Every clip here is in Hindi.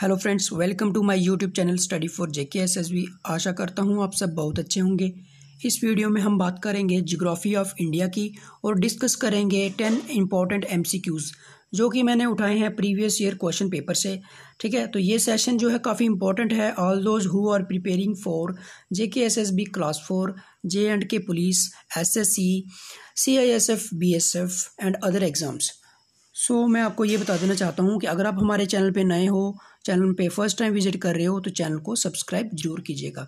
hello friends welcome to my YouTube channel study for JK SSB आशा करता हूँ आप सब बहुत अच्छे होंगे इस वीडियो में हम बात करेंगे जियोग्राफी ऑफ इंडिया की और डिस्कस करेंगे टेन इम्पॉर्टेंट एमसीक्यूज़ जो कि मैंने उठाए हैं प्रीवियस ईयर क्वेश्चन पेपर से ठीक है तो ये सेशन जो है काफ़ी इंपॉर्टेंट है all those who are preparing for J K S S B class four J and K police S S C C I S F B S F and other exams so so, मैं आपको ये बता देना चाहता हूँ कि अगर आप हमारे चैनल पे नए हो चैनल पे फर्स्ट टाइम विजिट कर रहे हो तो चैनल को सब्सक्राइब जरूर कीजिएगा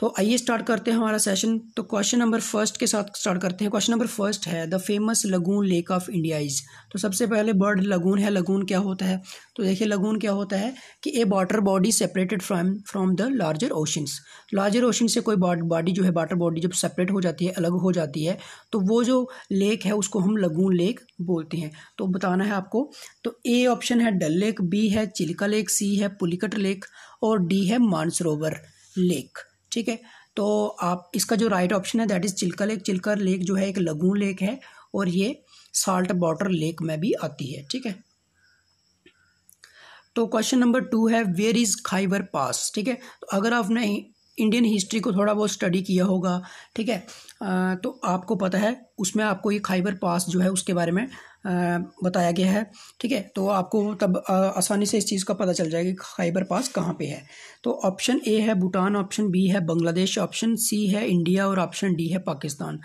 तो आइए स्टार्ट करते हैं हमारा सेशन तो क्वेश्चन नंबर फर्स्ट के साथ स्टार्ट करते हैं क्वेश्चन नंबर फर्स्ट है the famous lagoon lake of India is तो सबसे पहले बर्ड लगून है लगून क्या होता है तो देखिए लगून क्या होता है कि a water body separated from from the larger oceans larger ocean से कोई बॉडी जो है वाटर बॉडी जब सेपरेट हो जाती है अलग हो जाती है तो वो जो लेक है उसको हम लगून लेक बोलते हैं तो बताना है आपको तो ए ऑप्शन है डल लेक बी है चिल्का लेक सी है पुलिकट लेक और डी है मानसरोवर लेक ठीक है तो आप इसका जो राइट ऑप्शन है that is Chilka lake Chilka lake जो है एक लगून लेक है और ये साल्ट वाटर लेक में भी आती है ठीक है तो क्वेश्चन नंबर टू है वेयर इज़ खाइबर पास ठीक है तो अगर आपने इंडियन हिस्ट्री को थोड़ा बहुत स्टडी किया होगा ठीक है आ, तो आपको पता है उसमें आपको ये खाइबर पास जो है उसके बारे में आ, बताया गया है ठीक है तो आपको तब आसानी से इस चीज़ का पता चल जाएगा कि खाइबर पास कहाँ पे है तो ऑप्शन ए है भूटान ऑप्शन बी है बांग्लादेश ऑप्शन सी है इंडिया और ऑप्शन डी है पाकिस्तान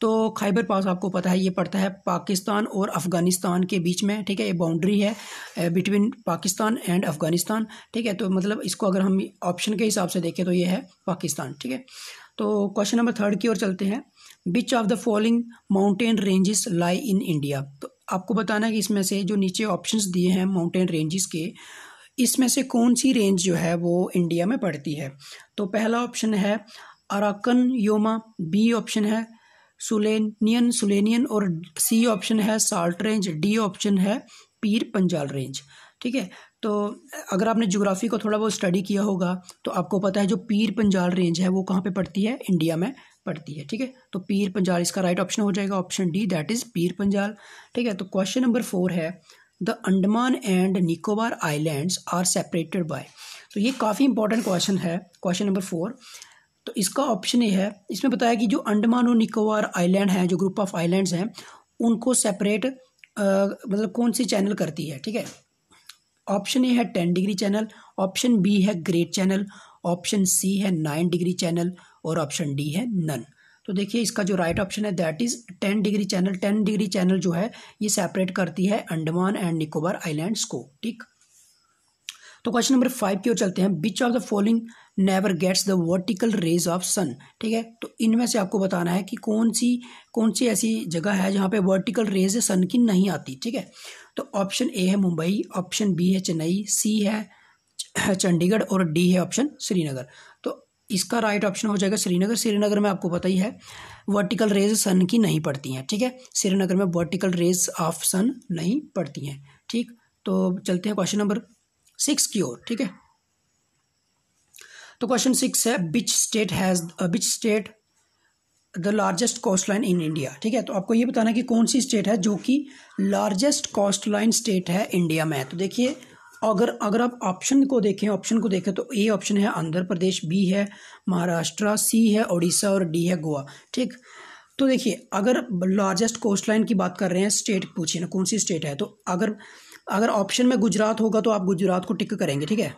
तो खैबर पास आपको पता है ये पड़ता है पाकिस्तान और अफ़गानिस्तान के बीच में ठीक है ये बाउंड्री है बिटवीन पाकिस्तान एंड अफ़गानिस्तान ठीक है तो मतलब इसको अगर हम ऑप्शन के हिसाब से देखें तो ये है पाकिस्तान ठीक है तो क्वेश्चन नंबर थर्ड की ओर चलते हैं which of the following mountain ranges lie in India तो आपको बताना है कि इसमें से जो नीचे ऑप्शंस दिए हैं माउंटेन रेंजेस के इसमें से कौन सी रेंज जो है वो इंडिया में पड़ती है तो पहला ऑप्शन है अराकन योमा बी ऑप्शन है सुलेनियन सुलेनियन और सी ऑप्शन है साल्ट रेंज डी ऑप्शन है पीर पंजाल रेंज ठीक है तो अगर आपने ज्योग्राफी को थोड़ा बहुत स्टडी किया होगा तो आपको पता है जो पीर पंजाल रेंज है वो कहाँ पे पड़ती है इंडिया में पड़ती है ठीक है तो पीर पंजाल इसका राइट ऑप्शन हो जाएगा ऑप्शन डी दैट इज़ पीर पंजाल ठीक है तो क्वेश्चन नंबर फोर है the Andaman and Nicobar islands are separated by तो ये काफ़ी इंपॉर्टेंट क्वेश्चन है क्वेश्चन नंबर फोर तो इसका ऑप्शन ये है इसमें बताया कि जो अंडमान और निकोबार आइलैंड हैं जो ग्रुप ऑफ आइलैंड्स हैं उनको सेपरेट मतलब कौन सी चैनल करती है ठीक है ऑप्शन ए है ten degree channel option B है ग्रेट चैनल ऑप्शन सी है नाइन डिग्री चैनल और ऑप्शन डी है नन तो देखिए इसका जो राइट right ऑप्शन है that is ten degree channel ten degree channel जो है ये सेपरेट करती है अंडमान एंड निकोबार आइलैंड्स को ठीक तो क्वेश्चन नंबर फाइव की ओर चलते हैं which of the following never gets the vertical rays of sun ठीक है तो इनमें से आपको बताना है कि कौन सी कौन सी ऐसी जगह है जहाँ पे वर्टिकल रेज सन की नहीं आती ठीक है तो ऑप्शन ए है मुंबई ऑप्शन बी है चेन्नई सी है चंडीगढ़ और डी है ऑप्शन श्रीनगर तो इसका राइट ऑप्शन हो जाएगा श्रीनगर श्रीनगर में आपको पता ही है वर्टिकल रेज सन की नहीं पड़ती हैं ठीक है श्रीनगर में वर्टिकल रेज ऑफ सन नहीं पड़ती हैं ठीक तो चलते हैं क्वेश्चन नंबर सिक्स की ओर ठीक है तो क्वेश्चन सिक्स है which state has which state the largest coastline in India ठीक है तो आपको ये बताना कि कौन सी स्टेट है जो कि लार्जेस्ट कोस्ट लाइन स्टेट है इंडिया में तो देखिए अगर अगर आप ऑप्शन को देखें ऑप्शन को देखें तो ए ऑप्शन है आंध्र प्रदेश बी है महाराष्ट्र सी है उड़ीसा और डी है गोवा ठीक तो देखिए अगर लार्जेस्ट कोस्ट लाइन की बात कर रहे हैं स्टेट पूछिए ना कौन सी स्टेट है तो अगर अगर ऑप्शन में गुजरात होगा तो आप गुजरात को टिक करेंगे ठीक है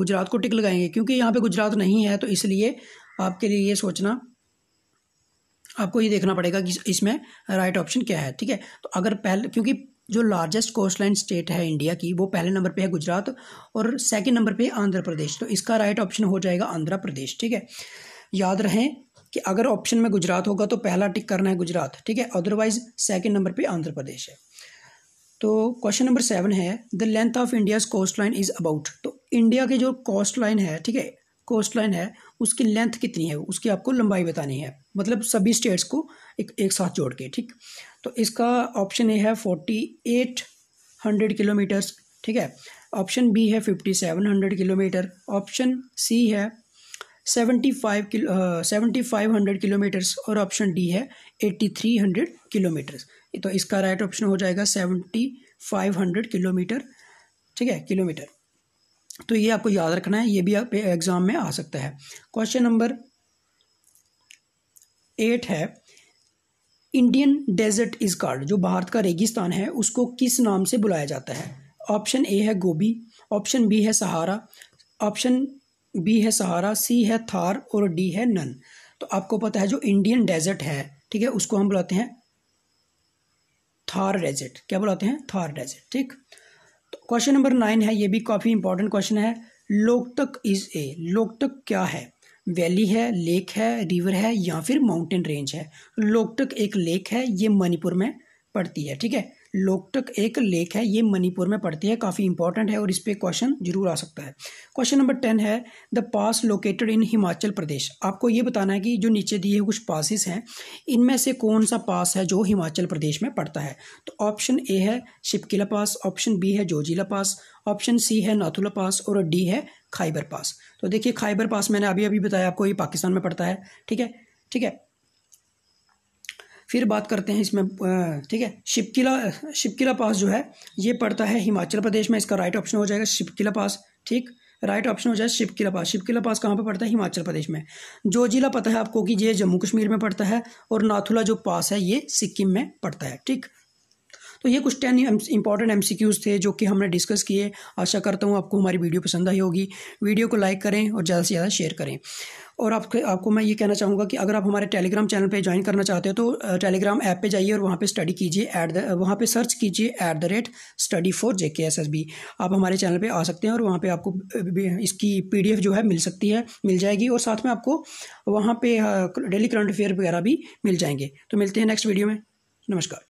गुजरात को टिक लगाएंगे क्योंकि यहाँ पे गुजरात नहीं है तो इसलिए आपके लिए ये सोचना आपको ये देखना पड़ेगा कि इसमें राइट ऑप्शन क्या है ठीक है तो अगर पहले क्योंकि जो लार्जेस्ट कोस्ट लाइन स्टेट है इंडिया की वो पहले नंबर पे है गुजरात और सेकंड नंबर पे आंध्र प्रदेश तो इसका राइट ऑप्शन हो जाएगा आंध्र प्रदेश ठीक है याद रहें कि अगर ऑप्शन में गुजरात होगा तो पहला टिक करना है गुजरात ठीक है अदरवाइज सेकेंड नंबर पर आंध्र प्रदेश है तो क्वेश्चन नंबर सेवन है the length of India's coastline is about तो इंडिया के जो कोस्ट लाइन है ठीक है कोस्ट लाइन है उसकी लेंथ कितनी है उसकी आपको लंबाई बतानी है मतलब सभी स्टेट्स को एक एक साथ जोड़ के ठीक तो इसका ऑप्शन ए है फोर्टी एट हंड्रेड किलोमीटर्स ठीक है ऑप्शन बी है fifty seven hundred kilometre option C है seventy five kilo seventy five hundred kilometres और ऑप्शन डी है एट्टी थ्री हंड्रेड किलोमीटर्स तो इसका राइट ऑप्शन हो जाएगा सेवेंटी फाइव हंड्रेड किलोमीटर ठीक है किलोमीटर तो ये आपको याद रखना है ये भी आप एग्ज़ाम में आ सकता है क्वेश्चन नंबर एट है इंडियन डेजर्ट इज कार्ड जो भारत का रेगिस्तान है उसको किस नाम से बुलाया जाता है ऑप्शन ए है गोभी ऑप्शन बी है सहारा ऑप्शन बी है सहारा सी है थार और डी है नन तो आपको पता है जो इंडियन डेजर्ट है ठीक है उसको हम बुलाते हैं थार डेजर्ट क्या बुलाते हैं थार डेजर्ट ठीक तो क्वेश्चन नंबर नाइन है ये भी काफ़ी इंपॉर्टेंट क्वेश्चन है लोकतक इज ए लोकतक क्या है वैली है लेक है रिवर है या फिर माउंटेन रेंज है लोकतक एक लेक है ये मणिपुर में पड़ती है ठीक है लोकटक एक लेक है ये मणिपुर में पड़ती है काफ़ी इंपॉर्टेंट है और इस पर क्वेश्चन जरूर आ सकता है क्वेश्चन नंबर टेन है the pass located in Himachal Pradesh आपको ये बताना है कि जो नीचे दिए हुए कुछ पासिस हैं इनमें से कौन सा पास है जो हिमाचल प्रदेश में पड़ता है तो ऑप्शन ए है शिपकिला पास ऑप्शन बी है जोजिला पास ऑप्शन सी है नाथुला पास और डी है खाइबर पास तो देखिए खाइबर पास मैंने अभी अभी बताया आपको ये पाकिस्तान में पड़ता है ठीक है ठीक है फिर बात करते हैं इसमें ठीक है शिपकिला शिपकिला पास जो है ये पड़ता है हिमाचल प्रदेश में इसका राइट ऑप्शन हो जाएगा शिपकिला पास ठीक राइट ऑप्शन हो जाए शिपकिला पास शिपकिला पास कहाँ पे पड़ता है हिमाचल प्रदेश में जो जिला पता है आपको कि ये जम्मू कश्मीर में पड़ता है और नाथुला जो पास है ये सिक्किम में पड़ता है ठीक तो ये कुछ टेन इंपॉर्टेंट एम थे जो कि हमने डिस्कस किए आशा करता हूँ आपको हमारी वीडियो पसंद आई होगी वीडियो को लाइक करें और ज़्यादा से ज़्यादा शेयर करें और आपको आपको मैं ये कहना चाहूँगा कि अगर आप हमारे टेलीग्राम चैनल पे ज्वाइन करना चाहते हो तो टेलीग्राम ऐप पे जाइए और वहाँ पे स्टडी कीजिए एट द वहाँ पर सर्च कीजिए at the rate study for J K S S B आप हमारे चैनल पे आ सकते हैं और वहाँ पे आपको इसकी पी डी एफ जो है मिल सकती है मिल जाएगी और साथ में आपको वहाँ पर डेली करंट अफेयर वगैरह भी मिल जाएंगे तो मिलते हैं नेक्स्ट वीडियो में नमस्कार